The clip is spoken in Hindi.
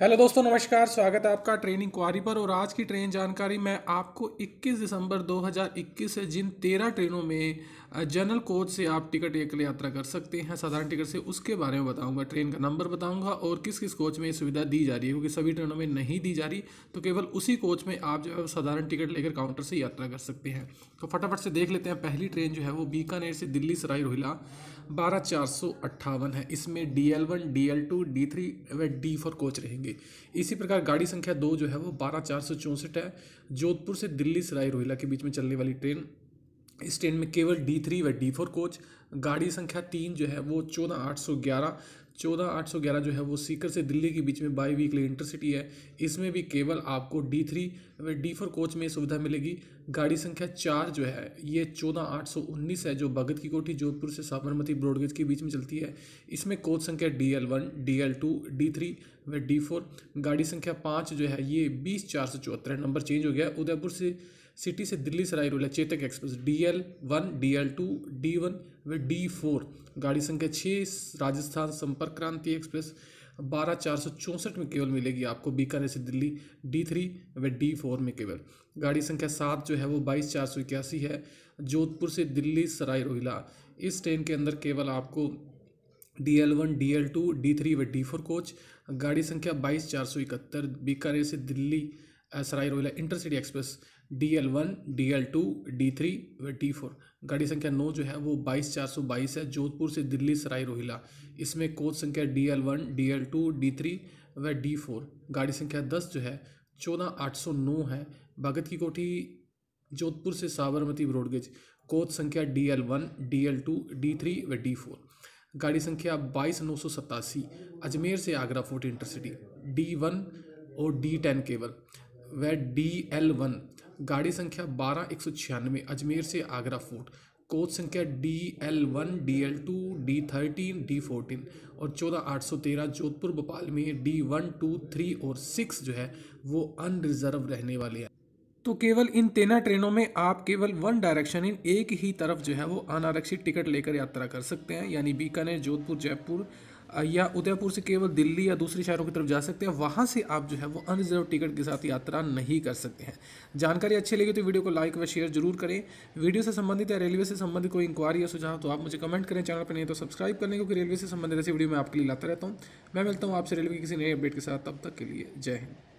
हेलो दोस्तों नमस्कार स्वागत है आपका ट्रेनिंग क्वारी पर और आज की ट्रेन जानकारी मैं आपको 21 दिसंबर 2021 से जिन 13 ट्रेनों में जनरल कोच से आप टिकट एक यात्रा कर सकते हैं साधारण टिकट से उसके बारे में बताऊंगा ट्रेन का नंबर बताऊंगा और किस किस कोच में ये सुविधा दी जा रही है क्योंकि सभी ट्रेनों में नहीं दी जा रही तो केवल उसी कोच में आप जो है साधारण टिकट लेकर काउंटर से यात्रा कर सकते हैं तो फटाफट से देख लेते हैं पहली ट्रेन जो है वो बीकानेर से दिल्ली सराय रोहिला बारह चार सौ अट्ठावन है इसमें D L one D L two D three व डी फोर कोच रहेंगे देंगे इसी प्रकार गाड़ी संख्या दो जो है वो बारह चार सौ चौंसठ है जोधपुर से दिल्ली सराय रोहिला के बीच में चलने वाली ट्रेन इस ट्रेन में केवल डी थ्री व डी फोर कोच गाड़ी संख्या तीन जो है वो चौदह आठ सौ ग्यारह चौदह आठ सौ ग्यारह जो है वो सीकर से दिल्ली के बीच में बाई वीकली इंटरसिटी है इसमें भी केवल आपको डी थ्री व डी फोर कोच में सुविधा मिलेगी गाड़ी संख्या चार जो है ये चौदह आठ सौ उन्नीस है जो भगत की कोठी जोधपुर से साबरमती ब्रॉडगेज के बीच में चलती है इसमें कोच संख्या D L one D L two D three व डी फोर गाड़ी संख्या पाँच जो है ये बीस चार सौ चौहत्तर है नंबर चेंज हो गया उदयपुर से सिटी से Delhi Sarai Rohilla Chetak express D L one D L two D one वे डी फोर गाड़ी संख्या छः राजस्थान संपर्क क्रांति एक्सप्रेस बारह चार सौ चौंसठ में केवल मिलेगी आपको बीकानेर से दिल्ली डी थ्री व डी फोर में केवल गाड़ी संख्या सात जो है वो बाईस चार सौ इक्यासी है जोधपुर से दिल्ली सराय रोहिला इस ट्रेन के अंदर केवल आपको D L one D L two D three व डी फोर कोच गाड़ी संख्या बाईस चार सौ इकहत्तर बीकानेर से Delhi Sarai Rohilla intercity express D L one D L two D three व डी फोर गाड़ी संख्या नौ जो है वो बाईस चार सौ बाईस है जोधपुर से दिल्ली सराय रोहिला इसमें कोच संख्या D L one D L two D three व डी फोर गाड़ी संख्या दस जो है चौदह आठ सौ नौ है भगत की कोठी जोधपुर से साबरमती ब्रॉडगेज कोच संख्या D L one D L two D three व डी फोर गाड़ी संख्या बाईस नौ सौ सतासी अजमेर से Agra fort intercity D one और डी टेन केवल व डी एल वन गाड़ी संख्या बारह एक सौ छियानवे अजमेर से आगरा फोर्ट कोच संख्या D L one D L two D thirteen D fourteen और चौदह आठ सौ तेरह जोधपुर भोपाल में डी वन टू थ्री और सिक्स जो है वो अनरिजर्व रहने वाले हैं तो केवल इन तेरह ट्रेनों में आप केवल वन डायरेक्शन इन एक ही तरफ जो है वो अनारक्षित टिकट लेकर यात्रा कर सकते हैं यानी बीकानेर जोधपुर जयपुर या उदयपुर से केवल दिल्ली या दूसरे शहरों की तरफ जा सकते हैं वहाँ से आप जो है वो अनरिजर्व टिकट के साथ यात्रा नहीं कर सकते हैं जानकारी अच्छी लगी तो वीडियो को लाइक व शेयर जरूर करें वीडियो से संबंधित या रेलवे से संबंधित कोई इंक्वायरी या सुझाव तो आप मुझे कमेंट करें चैनल पर नहीं तो सब्सक्राइब करें क्योंकि रेलवे से संबंधित ऐसी वीडियो मैं आपके लिए लाता रहता हूँ मैं मिलता हूँ आपसे रेलवे के किसी नए अपडेट के साथ तब तक के लिए जय हिंद